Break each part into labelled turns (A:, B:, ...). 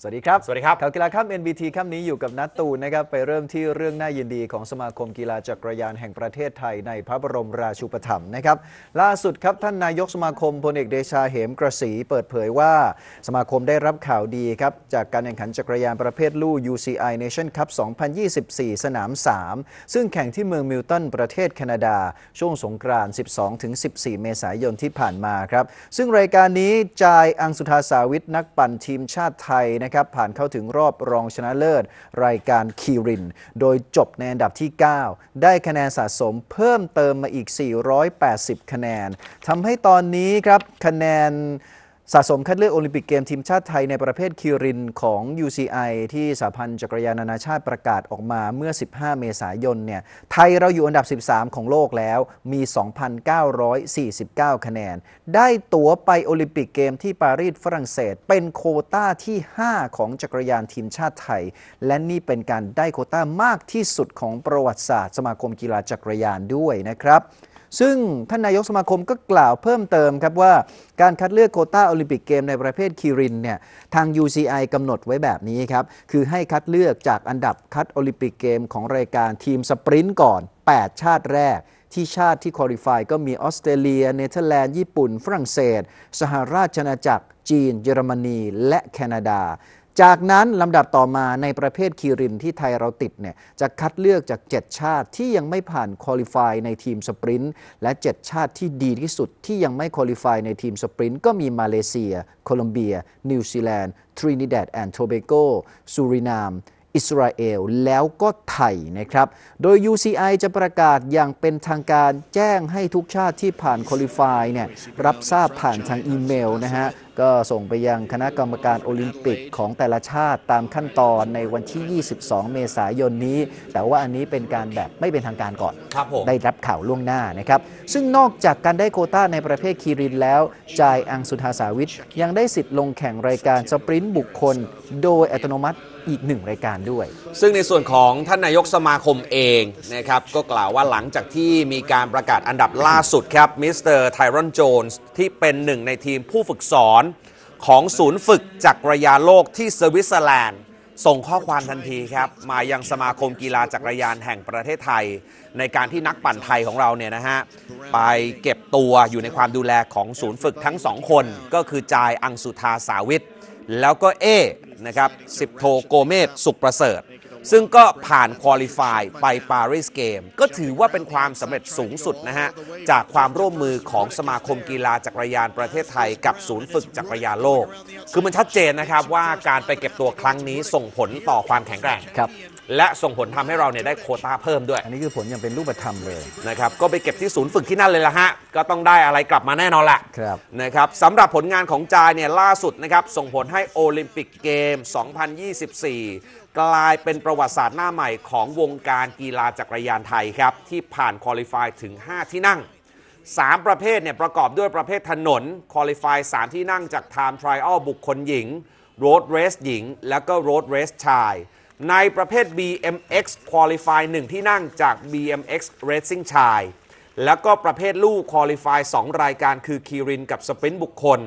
A: สวัสดีครับ สวัสดีครับข่าวกีฬาข้าม NBT ค่ำนี้อยู่กับนัตตูนะครับ ไปเริ่มที่เรื่องน่ายินดีของสมาคมกีฬาจักรยานแห่งประเทศไทย ในพระบรมราชูปถัมภ์นะครับ ล่าสุดครับท่านนายกสมาคมพลเอกเดชาเหมกระสีเปิดเผยว่าสมาคมได้รับข่าวดีครับ จากการแข่งขันจักรยานประเภทลู่ UCI Nation Cup 2024 สนาม 3 ซึ่งแข่งที่เมืองมิลตันประเทศแคนาดา ช่วงสงกรานต์ 12-14 เมษายนที่ผ่านมาครับซึ่งรายการนี้จายอังสุธาสาวิทนักปั่นทีมชาติไทยะครับผ่านเข้าถึงรอบรองชนะเลิศ รายการคีริน โดยจบในอันดับที่ 9 ได้คะแนนสะสมเพิ่มเติมมาอีก 480 คะแนน ทำให้ตอนนี้ครับคะแนนสะสมคัดเลือกโอลิมปิกเกมทีมชาติไทย ในประเภทคิรินของ UCI ที่สหพันธ์จักรยานนานาชาติประกาศออกมาเมื่อ 15 เมษายนเนี่ยไทยเราอยู่อันดับ 13 ของโลกแล้วมี 2,949 คะแนน ได้ตั๋วไปโอลิมปิกเกมที่ปารีสฝรั่งเศส เป็นโคต้าที่ 5 ของจักรยานทีมชาติไทย และนี่เป็นการได้โคต้ามากที่สุดของประวัติศาสตร์ สมาคมกีฬาจักรยานด้วยนะครับซึ่งท่านนายกสมาคมก็กล่าวเพิ่มเติมครับว่าการคัดเลือกโคต้าโอลิมปิกเกมในประเภทคีรินเนี่ยทาง UCI กำหนดไว้แบบนี้ครับ คือให้คัดเลือกจากอันดับคัดโอลิมปิกเกม ของรายการทีมสปรินต์ก่อน 8 ชาติแรก ที่ชาติที่คอลิฟายก็มีออสเตรเลียเนเธอร์แลนด์ญี่ปุ่น ฝรั่งเศส สหราชอาณาจักร จีน เยอรมนีและแคนาดาจากนั้น ลำดับต่อมาในประเภทคีรินที่ไทยเราติดเนี่ยจะคัดเลือกจาก 7 ชาติที่ยังไม่ผ่านคุริฟายในทีมสปรินต์และ 7 ชาติที่ดีที่สุดที่ยังไม่คุริฟายในทีมสปรินต์ก็มีมาเลเซีย โคลอมเบีย นิวซีแลนด์ทรินิดาดแอนด์โทเบโกซูรินาม อิสราเอล แล้วก็ไทยนะครับ โดย UCI จะประกาศอย่างเป็นทางการแจ้งให้ทุกชาติที่ผ่านคุริฟายเนี่ยรับทราบผ่านทางอีเมลนะฮะก็ส่งไปยังคณะกรรมการโอลิมปิกของแต่ละชาติตามขั้นตอนในวันที่ 22 เมษายนนี้ แต่ว่าอันนี้เป็นการแบบไม่เป็นทางการก่อน ได้รับข่าวล่วงหน้านะครับ ซึ่งนอกจากการได้โคต้าในประเภทคีรินแล้ว จายอังสุธาสาวิทยังได้สิทธิ์ลงแข่งรายการสปรินต์บุคคล โดยอัตโนมัติอีกหนึ่งรายการด้วย
B: ซึ่งในส่วนของท่านนายกสมาคมเองนะครับ ก็กล่าวว่าหลังจากที่มีการประกาศอันดับล่าสุดครับ มิสเตอร์ไทรอนโจนส์ ที่เป็นหนึ่งในทีมผู้ฝึกสอนนของศูนย์ฝึกจักรยานโลกที่สวิตเซอร์แลนด์ส่งข้อความทันทีครับ มายังสมาคมกีฬาจักรยานแห่งประเทศไทย ในการที่นักปั่นไทยของเราเนี่ยนะฮะไปเก็บตัวอยู่ในความดูแลของศูนย์ฝึกทั้งสองคน ก็คือจายอังสุธาสาวิทแล้วก็เอนะครับสิบโทโกเมศสุขประเสริฐซึ่งก็ผ่านคอลิฟายไปปารีสเกม ก็ถือว่าเป็นความสำเร็จสูงสุดนะฮะ จากความร่วมมือของสมาคมกีฬาจักรยานประเทศไทยกับศูนย์ฝึกจักรยานโลก คือมันชัดเจนนะครับว่าการไปเก็บตัวครั้งนี้ส่งผลต่อความแข็งแกร่ง ครับ และส่งผลทำให้เราเนี่ยได้โคต้าเพิ่มด้วย อันนี้คือผลอย่างเป็นรูปธรรมเลยนะครับก็ไปเก็บที่ศูนย์ฝึกที่นั่นเลยละฮะก็ต้องได้อะไรกลับมาแน่นอนแหละครับนะครับสำหรับผลงานของจายเนี่ยล่าสุดนะครับส่งผลให้โอลิมปิกเกม 2024กลายเป็นประวัติศาสตร์หน้าใหม่ของวงการกีฬาจักรยานไทยครับ ที่ผ่านคอลี่ไฟถึง 5 ที่นั่ง 3 ประเภทเนี่ยประกอบด้วยประเภทถนนคอลไฟาม3ที่นั่งจากไทม์ทริอัลบุคคลหญิง โรดเรสหญิง แล้วก็โรดเรสชาย ในประเภท BMX Qualify 1ที่นั่งจาก BMX Racing ชาย แล้วก็ประเภทลูก Qualify 2รายการคือคีรินกับสปรินบุคคล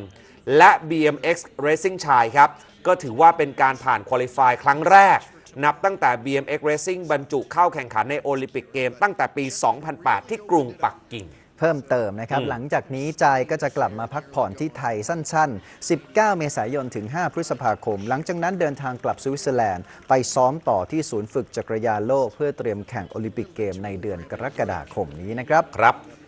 B: และ BMX Racing ชายครับก็ถือว่าเป็นการผ่านคุริฟายครั้งแรก นับตั้งแต่ BMX Racing บรรจุเข้าแข่งขันในโอลิมปิกเกมตั้งแต่ปี 2008 ที่กรุงปักกิ่ง
A: เพิ่มเติมนะครับ หลังจากนี้จายก็จะกลับมาพักผ่อนที่ไทยสั้น ๆ 19 เมษายนถึง 5 พฤษภาคม หลังจากนั้นเดินทางกลับสวิตเซอร์แลนด์ ไปซ้อมต่อที่ศูนย์ฝึกจักรยานโลกเพื่อเตรียมแข่งโอลิมปิกเกม ในเดือนกรกฎาคมนี้นะครับครับ